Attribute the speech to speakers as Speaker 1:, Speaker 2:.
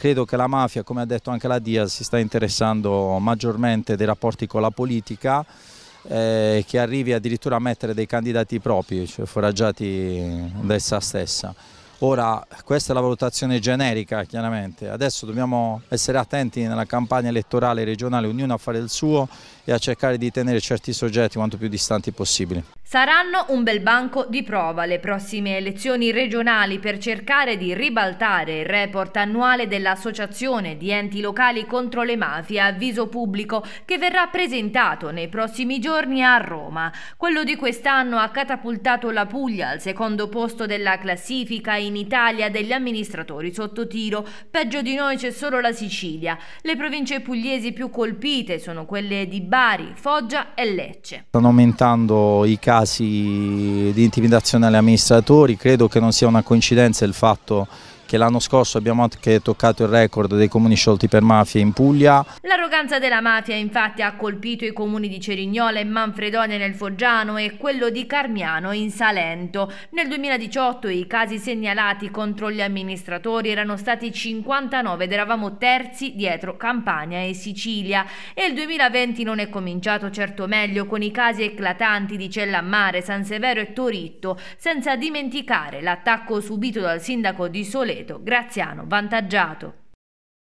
Speaker 1: Credo che la mafia, come ha detto anche la DIA, si sta interessando maggiormente dei rapporti con la politica eh, che arrivi addirittura a mettere dei candidati propri, cioè foraggiati da essa stessa. Ora, questa è la valutazione generica, chiaramente. Adesso dobbiamo essere attenti nella campagna elettorale regionale, ognuno a fare il suo e a cercare di tenere certi soggetti quanto più distanti possibile.
Speaker 2: Saranno un bel banco di prova le prossime elezioni regionali per cercare di ribaltare il report annuale dell'Associazione di Enti Locali contro le Mafie a avviso pubblico che verrà presentato nei prossimi giorni a Roma. Quello di quest'anno ha catapultato la Puglia al secondo posto della classifica in Italia degli amministratori sotto tiro. Peggio di noi c'è solo la Sicilia. Le province pugliesi più colpite sono quelle di Bari, Foggia e Lecce.
Speaker 1: Stanno aumentando i casi casi di intimidazione agli amministratori, credo che non sia una coincidenza il fatto che l'anno scorso abbiamo anche toccato il record dei comuni sciolti per mafia in Puglia.
Speaker 2: L'arroganza della mafia infatti ha colpito i comuni di Cerignola e Manfredonia nel Foggiano e quello di Carmiano in Salento. Nel 2018 i casi segnalati contro gli amministratori erano stati 59 ed eravamo terzi dietro Campania e Sicilia. E il 2020 non è cominciato certo meglio con i casi eclatanti di Cellammare, San Severo e Toritto, senza dimenticare l'attacco subito dal sindaco di Soleto Grazie. Graziano, Vantaggiato,